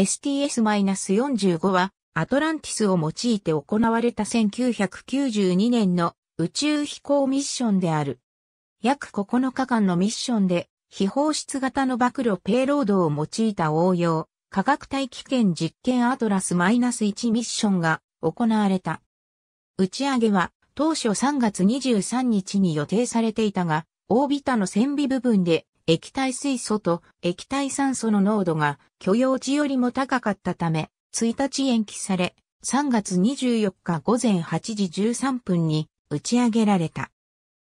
STS-45 はアトランティスを用いて行われた1992年の宇宙飛行ミッションである。約9日間のミッションで非放出型の暴露ペイロードを用いた応用科学大気圏実験アトラス -1 ミッションが行われた。打ち上げは当初3月23日に予定されていたが、オービタの線尾部分で液体水素と液体酸素の濃度が許容値よりも高かったため、1日延期され、3月24日午前8時13分に打ち上げられた。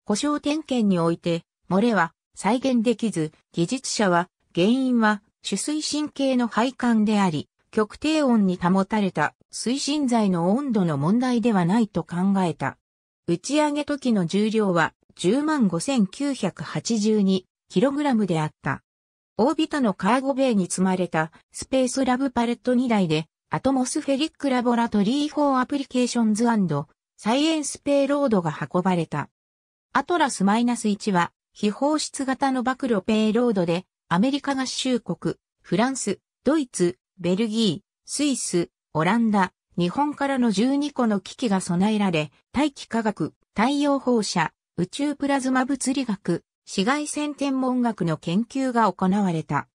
故障点検において、漏れは再現できず、技術者は原因は主水神経の配管であり、極低温に保たれた推進剤の温度の問題ではないと考えた。打ち上げ時の重量は105,982キログラムであった。オービタのカーゴベイに積まれたスペースラブパレット2台で、アトモスフェリックラボラトリー・フォー・アプリケーションズサイエンスペイロードが運ばれた。アトラス -1 は、非放出型の暴露ペイロードで、アメリカ合衆国、フランス、ドイツ、ベルギー、スイス、オランダ、日本からの12個の機器が備えられ、大気科学、太陽放射、宇宙プラズマ物理学、紫外線天文学の研究が行われた。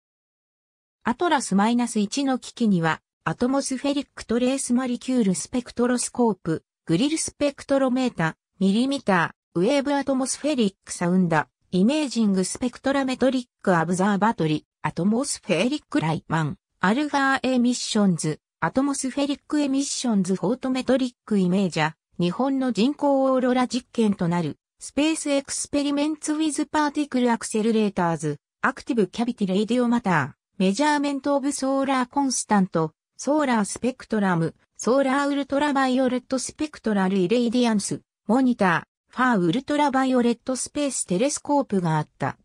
アトラスマイナス -1 の機器には、アトモスフェリックトレースマリキュールスペクトロスコープ、グリルスペクトロメータ、ミリミター、ウェーブアトモスフェリックサウンダ、イメージングスペクトラメトリックアブザーバトリ、アトモスフェリックライマン、アルファエミッションズ、アトモスフェリックエミッションズフォートメトリックイメージャ、日本の人工オーロラ実験となるスペースエクスペリメンツウィズパーティクルアクセルレーターズ、アクティブキャビティレイディオマター、メジャーメントオブソーラーコンスタント、ソーラースペクトラム、ソーラーウルトラバイオレットスペクトラルイレイディアンス、モニター、ファーウルトラバイオレットスペーステレスコープがあった。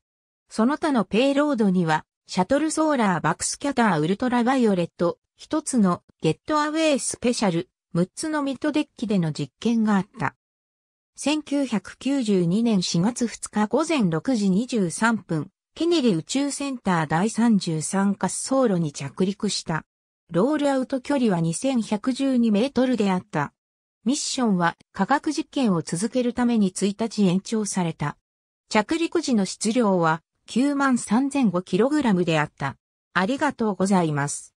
その他のペイロードには、シャトルソーラーバックスキャターウルトラバイオレット、一つのゲットアウェイスペシャル、6つのミッドデッキでの実験があった。1992年4月2日午前6時23分、ケネディ宇宙センター第33滑走路に着陸した。ロールアウト距離は2112メートルであった。ミッションは科学実験を続けるために1日延長された。着陸時の質量は9 3 5ログラムであった。ありがとうございます。